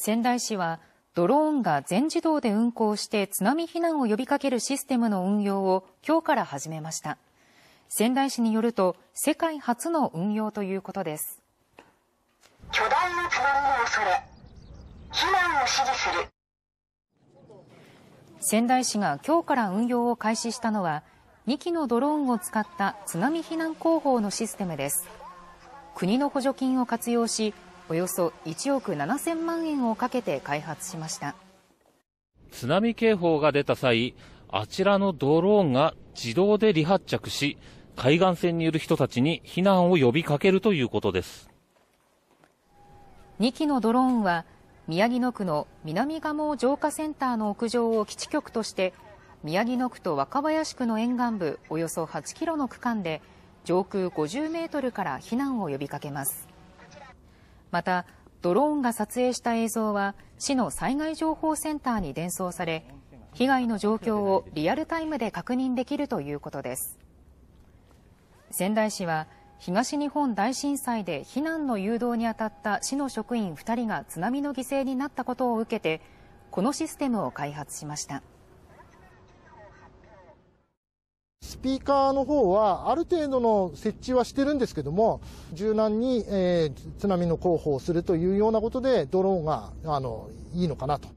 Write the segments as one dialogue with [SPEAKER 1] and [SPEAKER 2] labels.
[SPEAKER 1] 仙台市はドローンが全自動で運行して津波避難を呼びかけるシステムの運用を今日から始めました。仙台市によると世界初の運用ということです。
[SPEAKER 2] 巨大な津
[SPEAKER 1] 波を恐れ、避難を指示する。仙台市が今日から運用を開始したのは2機のドローンを使った津波避難広報のシステムです国の補助金を活用しおよそ1億7000万円をかけて開発しました
[SPEAKER 2] 津波警報が出た際あちらのドローンが自動で離発着し海岸線にいる人たちに避難を呼びかけるということです
[SPEAKER 1] 2機のドローンは宮城野区の南蒲生浄化センターの屋上を基地局として宮城野区と若林区の沿岸部およそ8キロの区間で上空50メートルから避難を呼びかけますまた、ドローンが撮影した映像は市の災害情報センターに伝送され、被害の状況をリアルタイムで確認できるということです。仙台市は東日本大震災で避難の誘導に当たった市の職員2人が津波の犠牲になったことを受けて、このシステムを開発しました。
[SPEAKER 3] スピーカーの方は、ある程度の設置はしてるんですけども、柔軟に、えー、津波の広報をするというようなことで、ドローンがあのいいのかなと。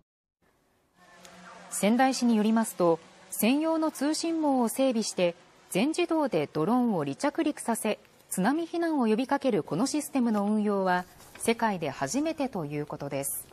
[SPEAKER 1] 仙台市によりますと、専用の通信網を整備して、全自動でドローンを離着陸させ、津波避難を呼びかけるこのシステムの運用は、世界で初めてということです。